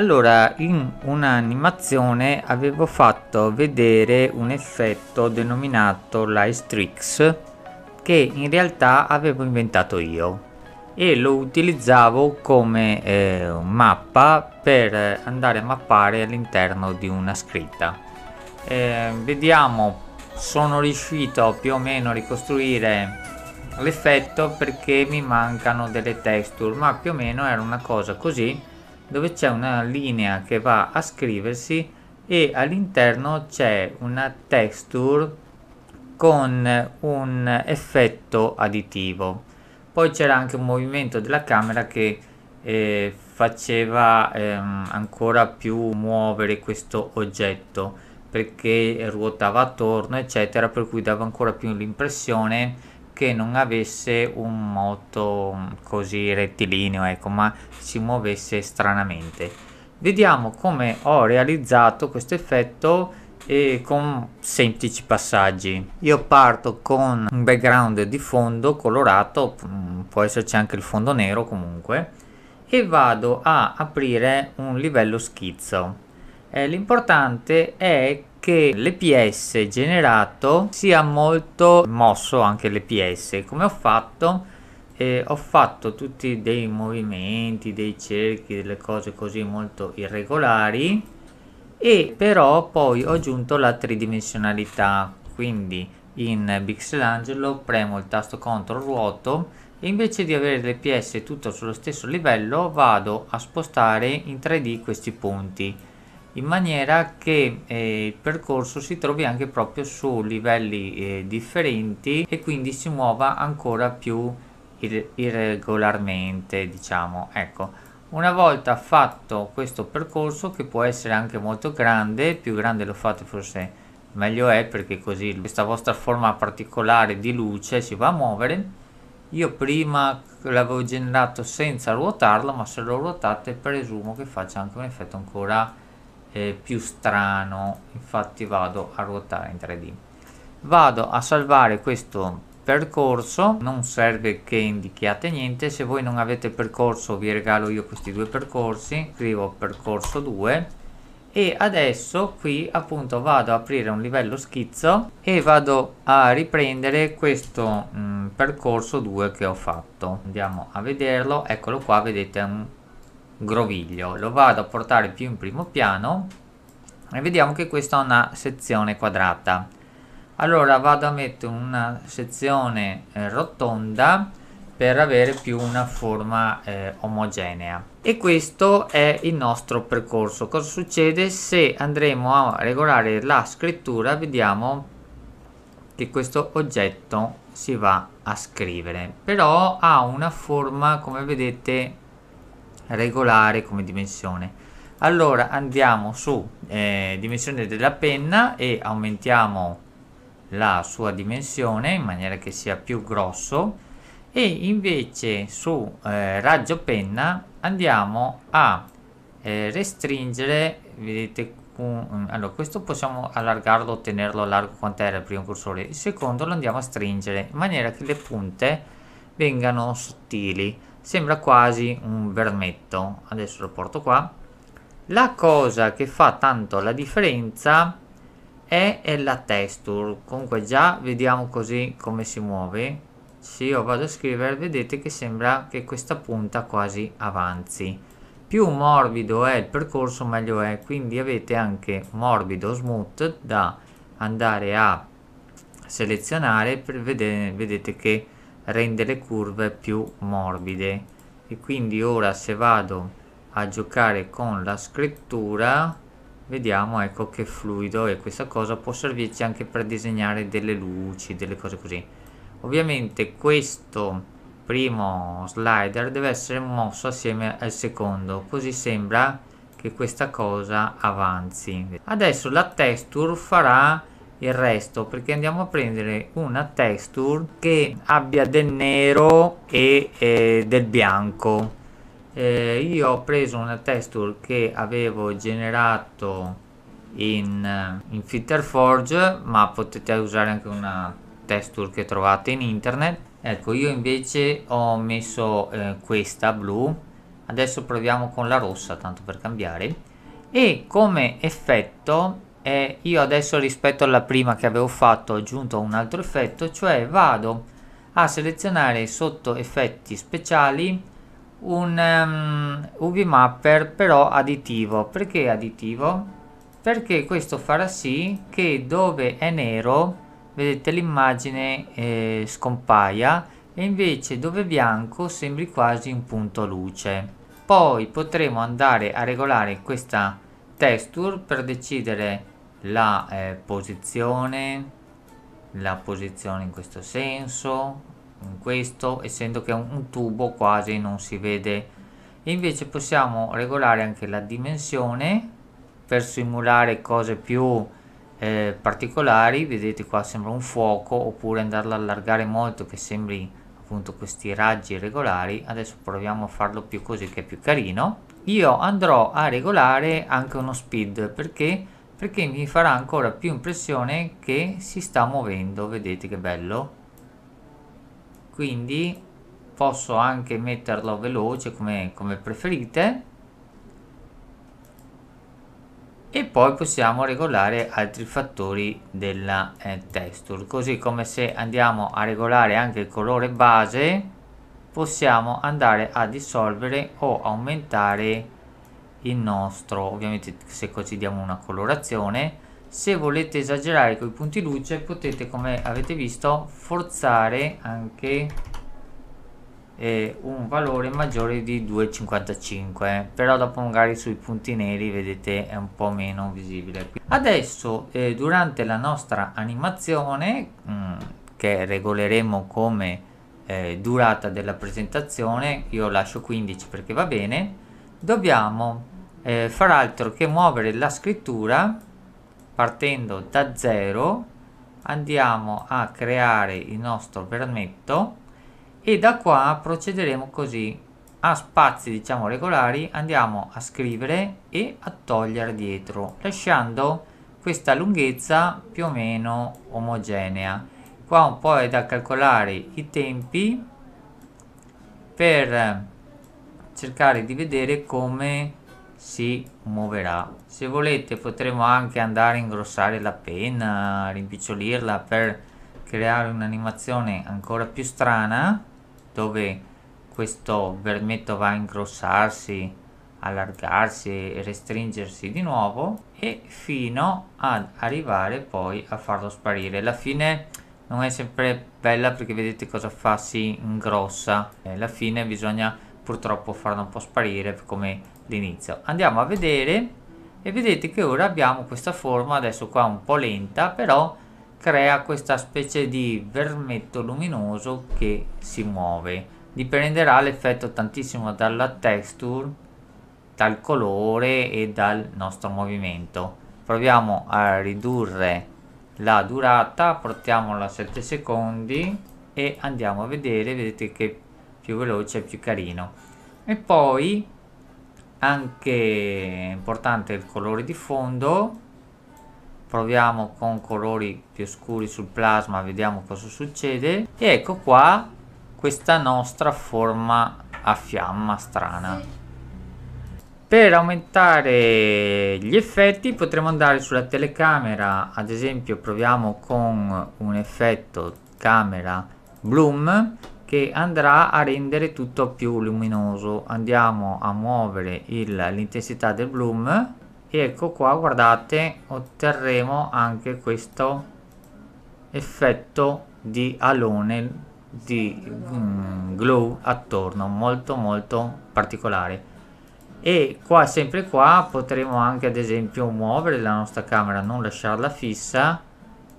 Allora, in un'animazione avevo fatto vedere un effetto denominato Lightstrix che in realtà avevo inventato io e lo utilizzavo come eh, mappa per andare a mappare all'interno di una scritta. Eh, vediamo, sono riuscito più o meno a ricostruire l'effetto perché mi mancano delle texture, ma più o meno era una cosa così dove c'è una linea che va a scriversi e all'interno c'è una texture con un effetto additivo poi c'era anche un movimento della camera che eh, faceva ehm, ancora più muovere questo oggetto perché ruotava attorno eccetera per cui dava ancora più l'impressione che non avesse un moto mm, così rettilineo, ecco, ma si muovesse stranamente. Vediamo come ho realizzato questo effetto e con semplici passaggi. Io parto con un background di fondo colorato, mm, può esserci anche il fondo nero comunque, e vado a aprire un livello schizzo. Eh, l'importante è che l'EPS generato sia molto mosso anche l'EPS. Come ho fatto? Eh, ho fatto tutti dei movimenti, dei cerchi, delle cose così molto irregolari e però poi ho aggiunto la tridimensionalità. Quindi in Bixelangelo premo il tasto CTRL ruoto e invece di avere l'EPS tutto sullo stesso livello vado a spostare in 3D questi punti in maniera che eh, il percorso si trovi anche proprio su livelli eh, differenti e quindi si muova ancora più ir irregolarmente diciamo ecco una volta fatto questo percorso che può essere anche molto grande più grande lo fate forse meglio è perché così questa vostra forma particolare di luce si va a muovere io prima l'avevo generato senza ruotarlo ma se lo ruotate presumo che faccia anche un effetto ancora più eh, più strano infatti vado a ruotare in 3D vado a salvare questo percorso non serve che indichiate niente se voi non avete percorso vi regalo io questi due percorsi scrivo percorso 2 e adesso qui appunto vado ad aprire un livello schizzo e vado a riprendere questo mh, mm, percorso 2 che ho fatto andiamo a vederlo eccolo qua vedete un groviglio lo vado a portare più in primo piano e vediamo che questa è una sezione quadrata allora vado a mettere una sezione eh, rotonda per avere più una forma eh, omogenea e questo è il nostro percorso cosa succede se andremo a regolare la scrittura vediamo che questo oggetto si va a scrivere però ha una forma come vedete regolare come dimensione allora andiamo su eh, dimensione della penna e aumentiamo la sua dimensione in maniera che sia più grosso e invece su eh, raggio penna andiamo a eh, restringere vedete mm, allora questo possiamo allargarlo tenerlo largo quanto era il primo cursore il secondo lo andiamo a stringere in maniera che le punte vengano sottili sembra quasi un vermetto adesso lo porto qua la cosa che fa tanto la differenza è, è la texture comunque già vediamo così come si muove se io vado a scrivere vedete che sembra che questa punta quasi avanzi più morbido è il percorso meglio è quindi avete anche morbido smooth da andare a selezionare per vedere vedete che rende le curve più morbide e quindi ora se vado a giocare con la scrittura vediamo ecco che fluido e questa cosa può servirci anche per disegnare delle luci delle cose così ovviamente questo primo slider deve essere mosso assieme al secondo così sembra che questa cosa avanzi adesso la texture farà il resto perché andiamo a prendere una texture che abbia del nero e eh, del bianco eh, io ho preso una texture che avevo generato in, in Forge, ma potete usare anche una texture che trovate in internet ecco io invece ho messo eh, questa blu adesso proviamo con la rossa tanto per cambiare e come effetto e io adesso rispetto alla prima che avevo fatto ho aggiunto un altro effetto cioè vado a selezionare sotto effetti speciali un um, ehm, UV mapper però additivo perché additivo? perché questo farà sì che dove è nero vedete l'immagine eh, scompaia e invece dove è bianco sembri quasi un punto luce poi potremo andare a regolare questa texture per decidere la eh, posizione la posizione in questo senso in questo essendo che è un, un tubo quasi non si vede e invece possiamo regolare anche la dimensione per simulare cose più eh, particolari vedete qua sembra un fuoco oppure andarlo a allargare molto che sembri appunto questi raggi regolari adesso proviamo a farlo più così che è più carino io andrò a regolare anche uno speed perché perché mi farà ancora più impressione che si sta muovendo vedete che bello quindi posso anche metterlo veloce come, come preferite e poi possiamo regolare altri fattori della eh, texture così come se andiamo a regolare anche il colore base possiamo andare a dissolvere o aumentare il nostro ovviamente se così diamo una colorazione se volete esagerare con i punti luce potete come avete visto forzare anche eh, un valore maggiore di 2,55 però dopo magari sui punti neri vedete è un po' meno visibile adesso eh, durante la nostra animazione mh, mm, che regoleremo come eh, durata della presentazione io lascio 15 perché va bene dobbiamo eh, far altro che muovere la scrittura partendo da zero andiamo a creare il nostro vernetto e da qua procederemo così a spazi diciamo regolari andiamo a scrivere e a togliere dietro lasciando questa lunghezza più o meno omogenea qua un po' è da calcolare i tempi per eh, cercare di vedere come si muoverà se volete potremo anche andare a ingrossare la penna rimpicciolirla per creare un'animazione ancora più strana dove questo vermetto va a ingrossarsi allargarsi e restringersi di nuovo e fino ad arrivare poi a farlo sparire la fine non è sempre bella perché vedete cosa fa si ingrossa alla fine bisogna purtroppo farla un po' sparire come l'inizio andiamo a vedere e vedete che ora abbiamo questa forma adesso qua un po' lenta però crea questa specie di vermetto luminoso che si muove dipenderà l'effetto tantissimo dalla texture dal colore e dal nostro movimento proviamo a ridurre la durata portiamola a 7 secondi e andiamo a vedere vedete che più veloce più carino e poi anche importante il colore di fondo proviamo con colori più scuri sul plasma vediamo cosa succede e ecco qua questa nostra forma a fiamma strana per aumentare gli effetti potremo andare sulla telecamera ad esempio proviamo con un effetto camera bloom che andrà a rendere tutto più luminoso andiamo a muovere l'intensità del bloom e ecco qua guardate otterremo anche questo effetto di alone di mm, glow attorno molto molto particolare e qua sempre qua potremo anche ad esempio muovere la nostra camera non lasciarla fissa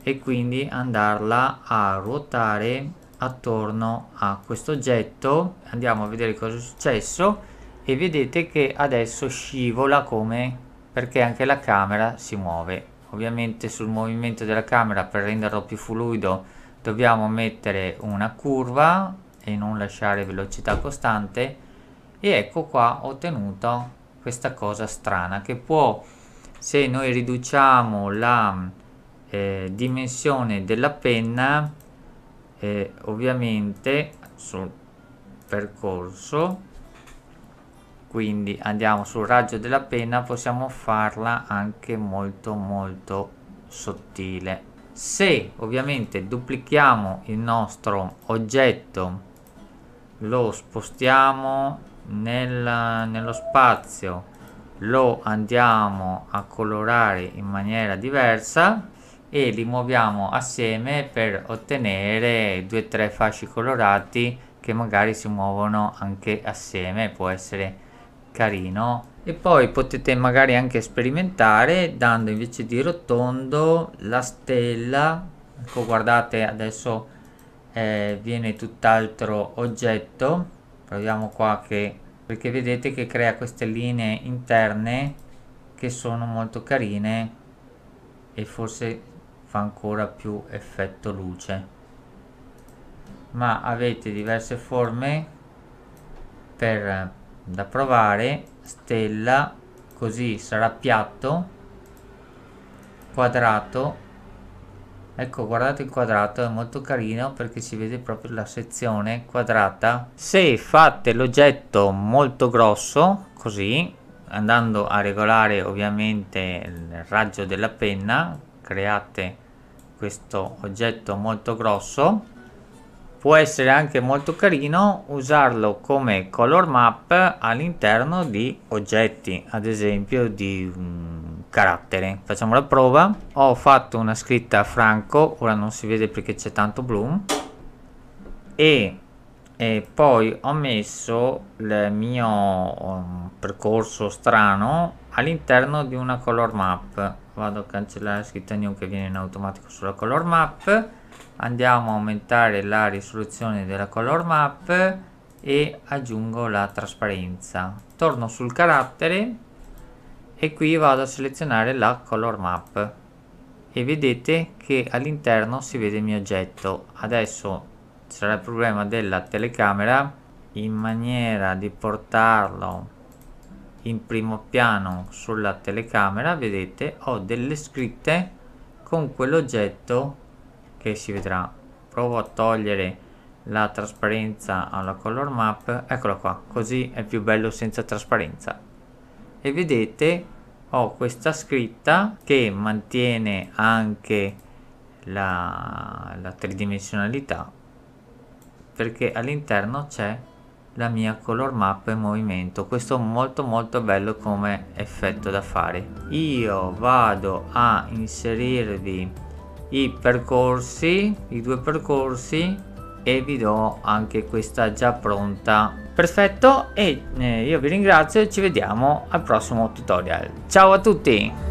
e quindi andarla a ruotare attorno a questo oggetto andiamo a vedere cosa è successo e vedete che adesso scivola come perché anche la camera si muove ovviamente sul movimento della camera per renderlo più fluido dobbiamo mettere una curva e non lasciare velocità costante e ecco qua ho ottenuto questa cosa strana che può se noi riduciamo la eh, dimensione della penna e ovviamente sul percorso quindi andiamo sul raggio della penna possiamo farla anche molto molto sottile se ovviamente duplichiamo il nostro oggetto lo spostiamo nel, nello spazio lo andiamo a colorare in maniera diversa e li muoviamo assieme per ottenere due o tre fasci colorati che magari si muovono anche assieme può essere carino e poi potete magari anche sperimentare dando invece di rotondo la stella ecco guardate adesso eh, viene tutt'altro oggetto proviamo qua che perché vedete che crea queste linee interne che sono molto carine e forse fa ancora più effetto luce ma avete diverse forme per da provare stella così sarà piatto quadrato ecco guardate il quadrato è molto carino perché si vede proprio la sezione quadrata se fate l'oggetto molto grosso così andando a regolare ovviamente il raggio della penna create questo oggetto molto grosso può essere anche molto carino usarlo come color map all'interno di oggetti ad esempio di um, carattere facciamo la prova ho fatto una scritta franco ora non si vede perché c'è tanto blu e e poi ho messo il mio um, percorso strano all'interno di una color map vado a cancellare scritta new che viene in automatico sulla color map andiamo a aumentare la risoluzione della color map e aggiungo la trasparenza torno sul carattere e qui vado a selezionare la color map e vedete che all'interno si vede il mio oggetto adesso sarà il problema della telecamera in maniera di portarlo in primo piano sulla telecamera vedete ho delle scritte con quell'oggetto che si vedrà provo a togliere la trasparenza alla color map eccola qua così è più bello senza trasparenza e vedete ho questa scritta che mantiene anche la, la tridimensionalità perché all'interno c'è la mia color map in movimento questo molto molto bello come effetto da fare io vado a inserirvi i percorsi i due percorsi e vi do anche questa già pronta perfetto e eh, io vi ringrazio e ci vediamo al prossimo tutorial ciao a tutti